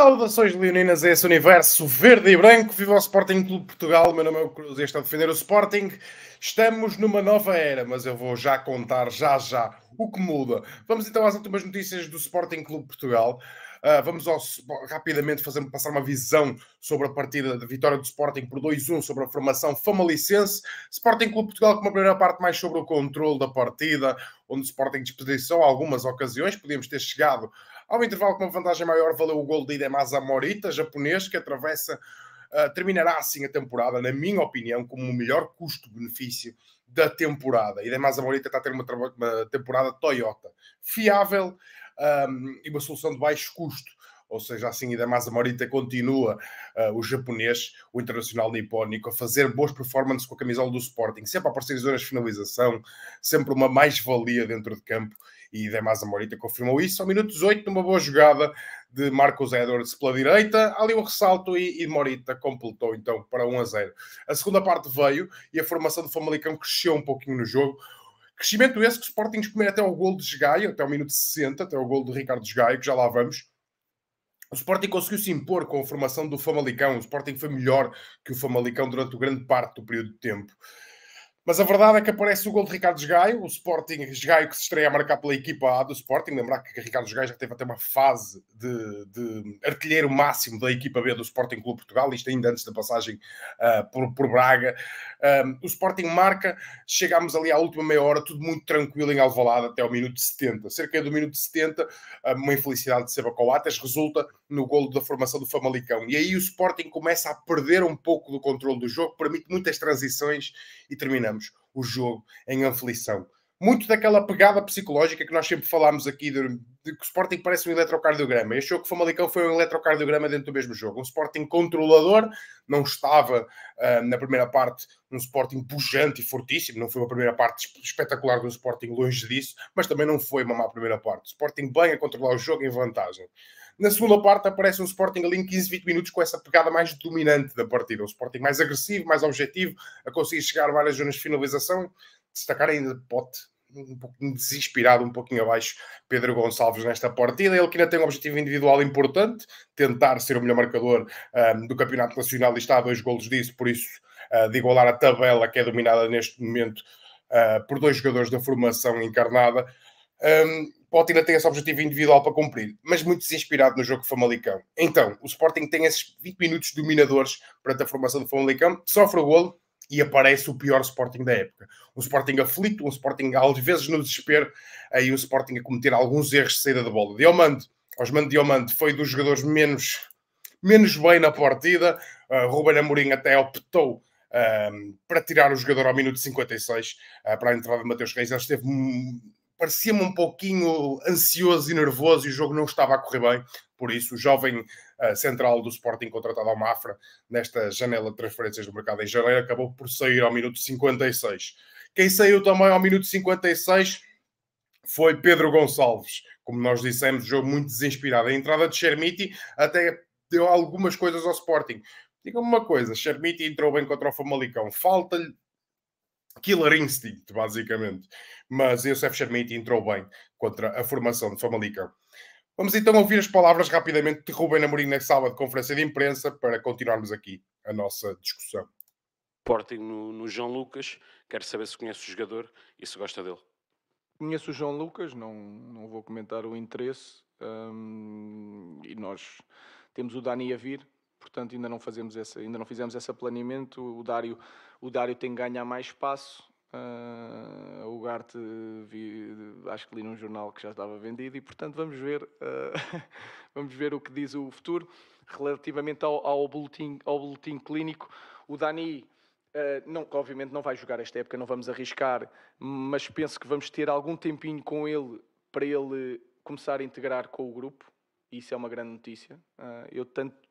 Saudações leoninas a esse universo verde e branco. Viva o Sporting Clube Portugal. Meu nome é o Cruz e este é Defender o Sporting. Estamos numa nova era, mas eu vou já contar já já o que muda. Vamos então às últimas notícias do Sporting Clube Portugal. Uh, vamos ao, rapidamente fazer, passar uma visão sobre a partida da vitória do Sporting por 2-1 sobre a formação Famalicense. Sporting Clube Portugal com uma primeira parte mais sobre o controle da partida, onde o Sporting desperdiçou algumas ocasiões. Podíamos ter chegado ao intervalo, com uma vantagem maior, valeu o gol de Idemasa Morita, japonês, que atravessa, uh, terminará assim a temporada, na minha opinião, como o melhor custo-benefício da temporada. Idemasa Morita está a ter uma, uma temporada Toyota fiável um, ehm, e uma solução de baixo custo ou seja, assim, Idemasa Morita continua uh, o japonês, o internacional nipónico, a fazer boas performances com a camisola do Sporting, sempre a aparecer em zonas de finalização, sempre uma mais-valia dentro de campo e Demasa Morita confirmou isso. Ao minuto 18, numa boa jogada de Marcos Edwards pela direita, ali um ressalto e, e Morita completou então para 1 a 0. A segunda parte veio e a formação do Famalicão cresceu um pouquinho no jogo. Crescimento esse que o Sporting comer até o gol de Gaio, até o minuto 60, até o gol de Ricardo Gaio, que já lá vamos. O Sporting conseguiu se impor com a formação do Famalicão. O Sporting foi melhor que o Famalicão durante grande parte do período de tempo. Mas a verdade é que aparece o gol de Ricardo Gaio, o Sporting Gaio que se estreia a marcar pela equipa A do Sporting. Lembrar que Ricardo Gaio já teve até uma fase de, de, artilheiro máximo da equipa B do Sporting Clube Portugal, isto ainda antes da passagem uh, por, por, Braga. Um, ah, o Sporting marca, chegámos ali à última meia hora, tudo muito tranquilo em Alvalade até o minuto 70. Cerca do minuto 70, ah, uma infelicidade de Seba Coates resulta no golo da formação do Famalicão. E aí o Sporting começa a perder um pouco do controle do jogo, permite muitas transições e terminamos o jogo em aflição muito daquela pegada psicológica que nós sempre falámos aqui, de, de que o Sporting parece um eletrocardiograma. Este jogo que foi Malicão foi um eletrocardiograma dentro do mesmo jogo. Um Sporting controlador, não estava uh, na primeira parte um Sporting pujante e fortíssimo, não foi uma primeira parte espetacular do Sporting, longe disso, mas também não foi uma má primeira parte. O Sporting bem a controlar o jogo em vantagem. Na segunda parte aparece um Sporting ali em 15, 20 minutos com essa pegada mais dominante da partida. Um Sporting mais agressivo, mais objetivo, a conseguir chegar a várias zonas de finalização destacar ainda Pote, um pouquinho desinspirado, um pouquinho abaixo, Pedro Gonçalves nesta partida. Ele que ainda tem um objetivo individual importante, tentar ser o melhor marcador um, ah, do Campeonato Nacional e está a dois golos disso, por isso uh, de igualar a tabela que é dominada neste momento uh, por dois jogadores da formação encarnada. Um, Pote ainda tem esse objetivo individual para cumprir, mas muito desinspirado no jogo Famalicão. Então, o Sporting tem esses 20 minutos dominadores perante a formação do Famalicão, sofre o golo, e aparece o pior Sporting da época. Um Sporting aflito, um Sporting às vezes no desespero, aí um Sporting a cometer alguns erros de saída de bola. Diomande, Osmando Diomande foi dos jogadores menos, menos bem na partida. Uh, Ruben Amorim até optou ah, para tirar o jogador ao minuto 56 uh, ah, para a entrada de Mateus Reis. Ele esteve parecia-me um pouquinho ansioso e nervoso e o jogo não estava a correr bem. Por isso, o jovem central do Sporting contratado ao Mafra nesta janela de transferências do mercado em janeiro, acabou por sair ao minuto 56. Quem saiu também ao minuto 56 foi Pedro Gonçalves. Como nós dissemos, jogo muito desinspirado. A entrada de Chermiti até deu algumas coisas ao Sporting. Diga-me uma coisa, Chermiti entrou bem contra o Famalicão. Falta-lhe killer instinct, basicamente. Mas Youssef Chermiti entrou bem contra a formação de Famalicão. Vamos então ouvir as palavras rapidamente de Rubem Amorim na sábado de conferência de imprensa para continuarmos aqui a nossa discussão. Sporting no, no, João Lucas, quero saber se conhece o jogador e se gosta dele. Conheço o João Lucas, não, não vou comentar o interesse. Hum, e nós temos o Dani a vir, portanto ainda não fazemos essa, ainda não fizemos esse planeamento. O Dário, o Dário tem que ganhar mais espaço. Uh, o Garte vi, acho que li num jornal que já estava vendido e portanto vamos ver uh, vamos ver o que diz o futuro relativamente ao, ao, boletim, ao boletim clínico o Dani Uh, não, obviamente não vai jogar esta época, não vamos arriscar, mas penso que vamos ter algum tempinho com ele para ele começar a integrar com o grupo. Isso é uma grande notícia. Uh, eu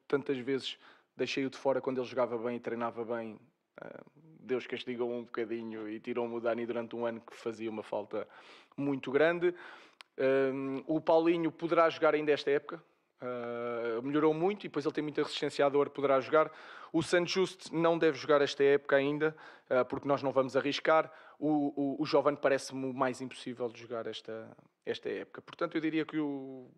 tantas vezes deixei-o de fora quando ele jogava bem e treinava bem. Uh, Deus castigou um bocadinho e tirou-me o Dani durante um ano que fazia uma falta muito grande. Um, o Paulinho poderá jogar ainda esta época, Uh, melhorou muito e depois ele tem muita resistência à dor, poderá jogar. O Sanjust não deve jogar esta época ainda, uh, porque nós não vamos arriscar. O, o, o Jovem parece-me o mais impossível de jogar esta, esta época. Portanto, eu diria que o,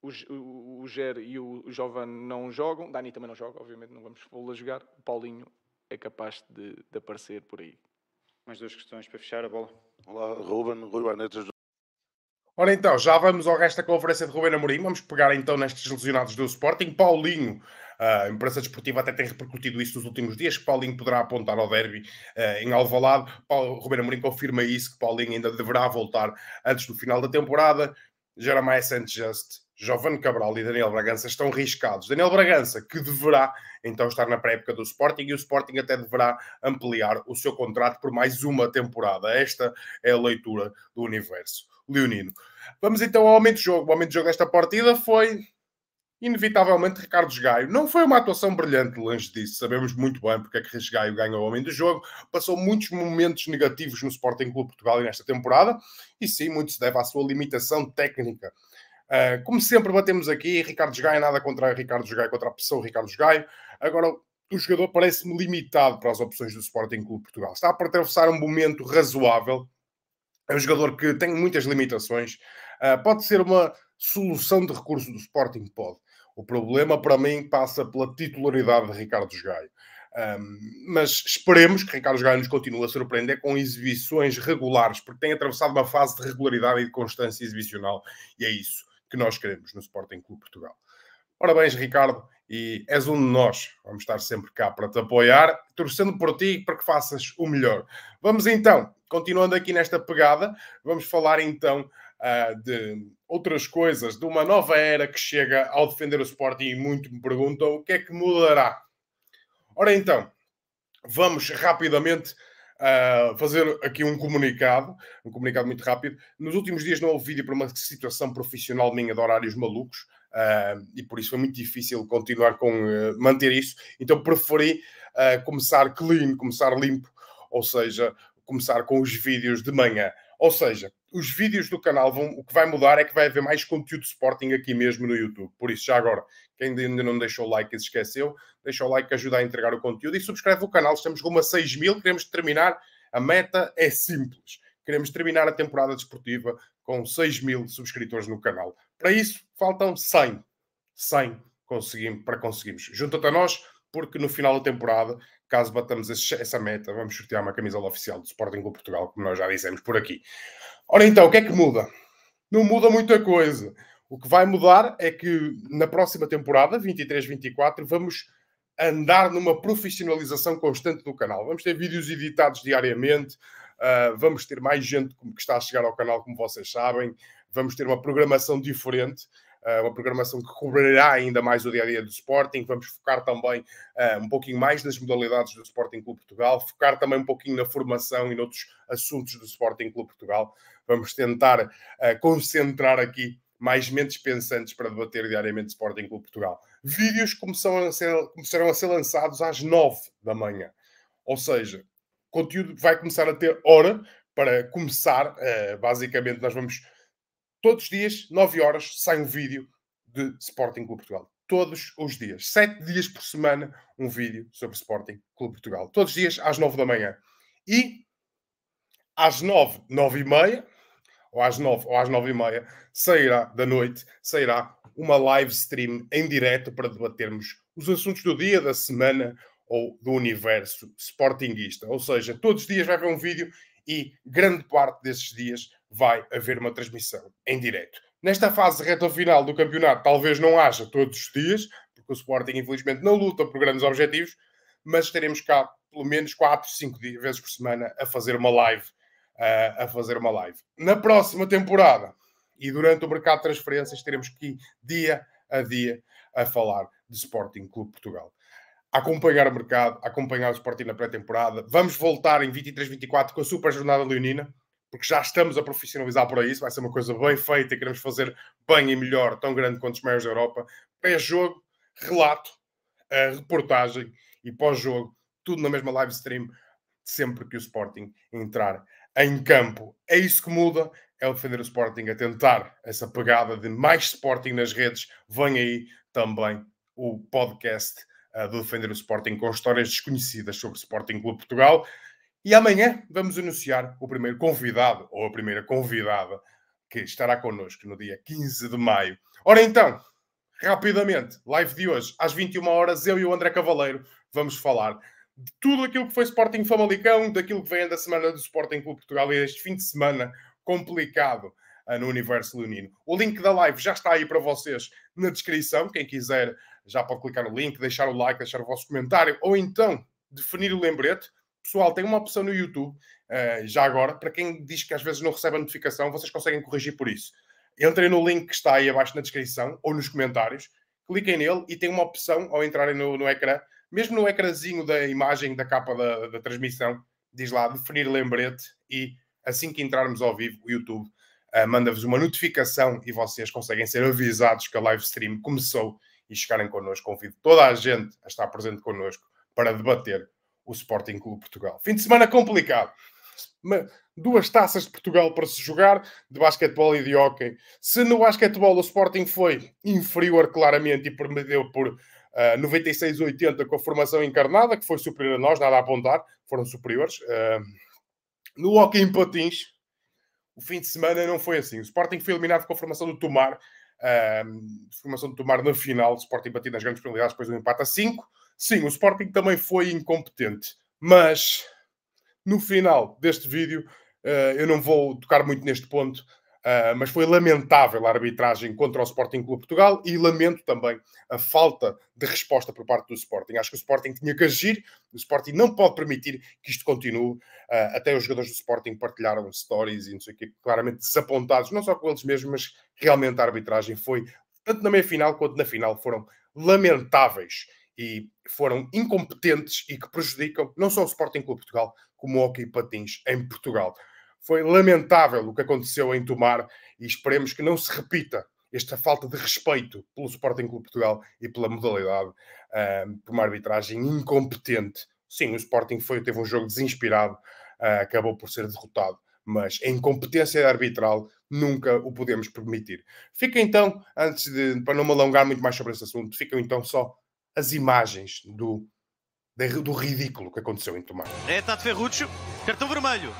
o, o, o Ger e o, o Jovem não jogam. Dani também não joga, obviamente, não vamos pô-lo a jogar. O Paulinho é capaz de, de aparecer por aí. Mais duas questões para fechar a bola. Olá, Ruben, Rui Barnetas. Ora então, já vamos ao resto da conferência de Ruben Amorim. Vamos pegar então nestes lesionados do Sporting. Paulinho, a imprensa desportiva até tem repercutido isso nos últimos dias, que Paulinho poderá apontar ao derby eh, em Alvalade. Ruben Amorim confirma isso, que Paulinho ainda deverá voltar antes do final da temporada. Jeremiah Saint-Just Jovem Cabral e Daniel Bragança estão riscados. Daniel Bragança, que deverá então estar na pré-época do Sporting e o Sporting até deverá ampliar o seu contrato por mais uma temporada. Esta é a leitura do universo. Leonino. Vamos então ao aumento de jogo. O aumento de jogo desta partida foi inevitavelmente Ricardo Gaio. Não foi uma atuação brilhante, longe disso. Sabemos muito bem porque é que Gaio ganhou o homem do jogo. Passou muitos momentos negativos no Sporting Clube Portugal nesta temporada. E sim, muito se deve à sua limitação técnica. Uh, como sempre, batemos aqui, Ricardo Gaio, nada contra Ricardo Gaio, contra a pessoa Ricardo Gaio. Agora, o jogador parece-me limitado para as opções do Sporting Clube Portugal. Está a atravessar um momento razoável. É um jogador que tem muitas limitações. Uh, pode ser uma solução de recurso do Sporting? Pode. O problema, para mim, passa pela titularidade de Ricardo Gaio. Um, mas esperemos que Ricardo Gaio nos continue a surpreender com exibições regulares, porque tem atravessado uma fase de regularidade e de constância exibicional, e é isso que nós queremos no Sporting Clube Portugal. Ora bem, Ricardo, e és um de nós. Vamos estar sempre cá para te apoiar, torcendo por ti para que faças o melhor. Vamos então, continuando aqui nesta pegada, vamos falar então ah, de outras coisas, de uma nova era que chega ao defender o Sporting e muito me perguntam o que é que mudará. Ora então, vamos rapidamente uh, fazer aqui um comunicado, um comunicado muito rápido. Nos últimos dias não houve vídeo para uma situação profissional minha de horários malucos uh, e por isso foi muito difícil continuar com uh, manter isso. Então preferi ah, começar clean, começar limpo, ou seja, começar com os vídeos de manhã. Ou seja, os vídeos do canal vão, o que vai mudar é que vai haver mais conteúdo de Sporting aqui mesmo no YouTube. Por isso, já agora, quem ainda não deixou o like e se esqueceu, deixa o like que ajuda a entregar o conteúdo e subscreve o canal. Estamos rumo a 6 mil, queremos terminar. A meta é simples. Queremos terminar a temporada desportiva com 6 mil subscritores no canal. Para isso, faltam 100. 100 conseguimos, para conseguirmos. Junta-te a nós, porque no final da temporada caso batamos essa meta, vamos sortear uma camisola oficial do Sporting Clube Portugal, como nós já dissemos por aqui. Ora então, o que é que muda? Não muda muita coisa. O que vai mudar é que na próxima temporada, 23-24, vamos andar numa profissionalização constante do canal. Vamos ter vídeos editados diariamente, uh, vamos ter mais gente que está a chegar ao canal, como vocês sabem, vamos ter uma programação diferente. Ah, uma programação que cobrirá ainda mais o dia a dia do Sporting. Vamos focar também ah, um pouquinho mais nas modalidades do Sporting Clube Portugal, focar também um pouquinho na formação e noutros assuntos do Sporting Clube Portugal. Vamos tentar ah, concentrar aqui mais mentes pensantes para debater diariamente Sporting Clube Portugal. Vídeos a ser, começarão a ser lançados às 9 da manhã. Ou seja, conteúdo vai começar a ter hora para começar. basicamente, nós vamos Todos os dias, 9 horas, sai um vídeo de Sporting Clube Portugal. Todos os dias. Sete dias por semana, um vídeo sobre Sporting Clube Portugal. Todos os dias, às 9 da manhã. E às 9, 9 e meia, ou às 9 ou às 9 e meia, sairá da noite, sairá uma live stream em direto para debatermos os assuntos do dia, da semana ou do universo sportinguista. Ou seja, todos os dias vai haver um vídeo e grande parte desses dias vai haver uma transmissão em direto. Nesta fase reta final do campeonato, talvez não haja todos os dias, porque o Sporting, infelizmente, não luta por grandes objetivos, mas estaremos cá pelo menos 4, 5 vezes por semana a fazer uma live. Uh, a fazer uma live. Na próxima temporada e durante o mercado de transferências, teremos que ir dia a dia a falar de Sporting Clube Portugal. acompanhar o mercado, acompanhar o Sporting na pré-temporada. Vamos voltar em 23-24 com a super jornada leonina porque já estamos a profissionalizar para isso, vai ser uma coisa bem feita e queremos fazer bem e melhor, tão grande quanto os maiores da Europa. Pré-jogo, relato, reportagem e pós-jogo, tudo na mesma live stream, sempre que o Sporting entrar em campo. É isso que muda, é o defender o Sporting a tentar essa pegada de mais Sporting nas redes. Vem aí também o podcast eh, do Defender o Sporting com histórias desconhecidas sobre o Sporting Clube Portugal. E amanhã vamos anunciar o primeiro convidado ou a primeira convidada que estará connosco no dia 15 de maio. Ora então, rapidamente, live de hoje, às 21 horas, eu e o André Cavaleiro vamos falar de tudo aquilo que foi Sporting Famalicão, daquilo que vem da semana do Sporting Clube Portugal e este fim de semana complicado uh, no universo leonino. O link da live já está aí para vocês na descrição. Quem quiser já pode clicar no link, deixar o like, deixar o vosso comentário ou então definir o lembrete Pessoal, tem uma opção no YouTube, uh, já agora, para quem diz que às vezes não recebe a notificação, vocês conseguem corrigir por isso. Entrem no link que está aí abaixo na descrição ou nos comentários, cliquem nele e tem uma opção ao entrarem no, no ecrã, mesmo no ecrãzinho da imagem da capa da, da transmissão, diz lá definir lembrete e assim que entrarmos ao vivo, o YouTube uh, manda-vos uma notificação e vocês conseguem ser avisados que a live stream começou e chegarem connosco. Convido toda a gente a estar presente connosco para debater o Sporting Clube Portugal. Fim de semana complicado. Duas taças de Portugal para se jogar, de basquetebol e de hockey. Se no basquetebol o Sporting foi inferior claramente e permitiu por uh, eh, 96-80 com a formação encarnada, que foi superior a nós, nada a apontar, foram superiores. Uh, no hockey em patins, o fim de semana não foi assim. O Sporting foi eliminado com a formação do Tomar, uh, formação do Tomar na final, o Sporting batido nas grandes penalidades depois do empate a 5. Sim, o Sporting também foi incompetente, mas no final deste vídeo eh, eu não vou tocar muito neste ponto, eh, mas foi lamentável a arbitragem contra o Sporting Clube Portugal e lamento também a falta de resposta por parte do Sporting. Acho que o Sporting tinha que agir, o Sporting não pode permitir que isto continue. Eh, até os jogadores do Sporting partilharam stories e não sei o quê, claramente desapontados, não só com eles mesmos, mas realmente a arbitragem foi, tanto na meia-final quanto na final, foram lamentáveis e foram incompetentes e que prejudicam não só o Sporting Clube Portugal, como o Hockey Patins em Portugal. Foi lamentável o que aconteceu em Tomar e esperemos que não se repita esta falta de respeito pelo Sporting Clube Portugal e pela modalidade uh, por uma arbitragem incompetente. Sim, o Sporting foi, teve um jogo desinspirado, uh, acabou por ser derrotado, mas a incompetência arbitral nunca o podemos permitir. Fica então, antes de, para não me alongar muito mais sobre esse assunto, fica então só as imagens do, do ridículo que aconteceu em Tomar. É Tato tá Ferruccio, cartão vermelho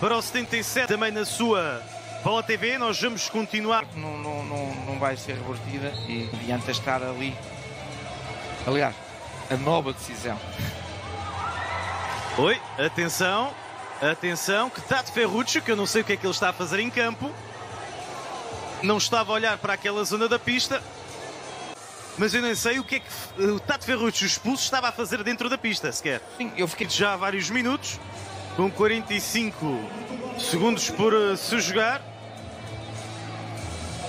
para o 77, também na sua Bola TV. Nós vamos continuar. Não, não, não, não vai ser revertida e adianta estar ali. Aliás, a nova decisão. Oi, atenção, atenção, que Tato tá Ferruccio, que eu não sei o que é que ele está a fazer em campo, não estava a olhar para aquela zona da pista, mas eu nem sei o que é que o Tato Ferrucci expulso estava a fazer dentro da pista sequer. Sim, eu fiquei já há vários minutos, com 45 segundos por eh, se jogar.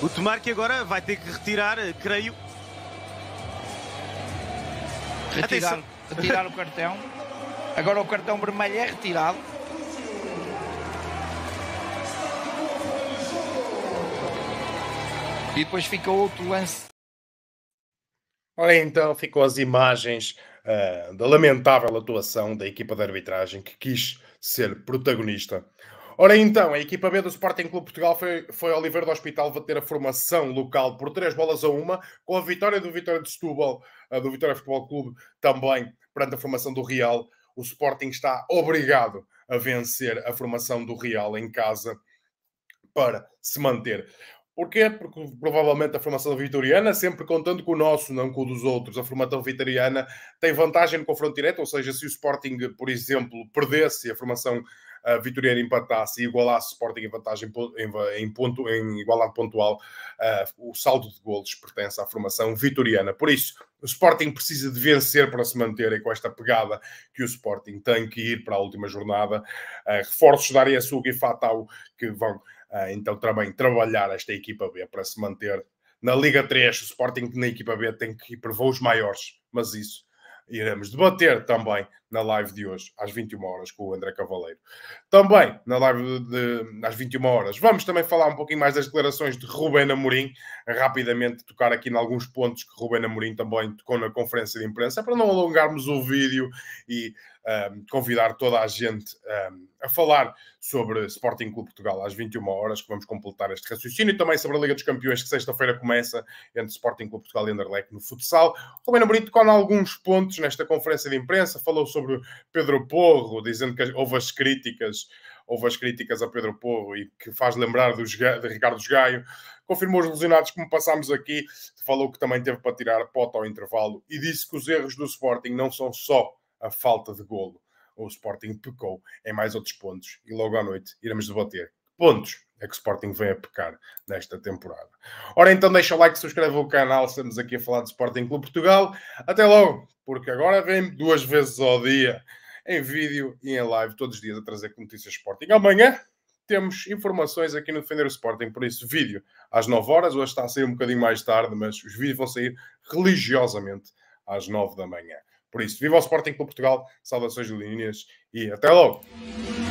O Tomar que agora vai ter que retirar, eh, creio. Retirar, retirar o cartão. Agora o cartão vermelho é retirado. E depois fica outro lance Olha, então ficou as imagens uh, da lamentável atuação da equipa de arbitragem que quis ser protagonista. Ora então, a equipa B do Sporting Clube Portugal foi, foi ao Oliveira do Hospital bater a formação local por três bolas a uma, com a vitória do Vitória de Setúbal, do Vitória Futebol Clube, também perante a formação do Real. O Sporting está obrigado a vencer a formação do Real em casa para se manter. Porquê? Porque provavelmente a formação vitoriana, sempre contando com o nosso, não com o dos outros, a formação vitoriana tem vantagem no confronto direto, ou seja, se o Sporting, por exemplo, perdesse a formação uh, vitoriana empatasse e igualasse o Sporting em vantagem em, em, ponto, em igualdade pontual, uh, o saldo de golos pertence à formação vitoriana. Por isso, o Sporting precisa de vencer para se manter e com esta pegada que o Sporting tem que ir para a última jornada. Uh, reforços da área e fatal que vão ah, então também trabalhar esta equipa B para se manter na Liga 3. O Sporting na equipa B tem que ir para voos maiores, mas isso iremos debater também na live de hoje, às 21 horas, com o André Cavaleiro. Também, na live de, às 21 horas, vamos também falar um pouquinho mais das declarações de Rubén Amorim, rapidamente tocar aqui em alguns pontos que Rubén Amorim também tocou na conferência de imprensa, para não alongarmos o vídeo e um, ah, convidar toda a gente um, ah, a falar sobre Sporting Clube Portugal às 21 horas, que vamos completar este raciocínio, e também sobre a Liga dos Campeões, que sexta-feira começa entre Sporting Clube Portugal e Anderlecht no futsal. Rubén Amorim tocou em alguns pontos nesta conferência de imprensa, falou sobre Pedro Porro, dizendo que houve as críticas, houve as críticas a Pedro Porro e que faz lembrar dos de Ricardo Gaio. Confirmou os lesionados como passámos aqui, falou que também teve para tirar pota ao intervalo e disse que os erros do Sporting não são só a falta de golo. O Sporting pecou em mais outros pontos e logo à noite iremos debater pontos é que o Sporting vem a pecar nesta temporada. Ora, então deixa o like, subscreve o canal, estamos aqui a falar de Sporting Clube Portugal. Até logo, porque agora vem duas vezes ao dia, em vídeo e em live, todos os dias a trazer notícias de Sporting. Amanhã temos informações aqui no Defender o Sporting, por isso vídeo às 9 horas, hoje está a sair um bocadinho mais tarde, mas os vídeos vão sair religiosamente às 9 da manhã. Por isso, viva o Sporting Clube Portugal, saudações de linhas e até logo!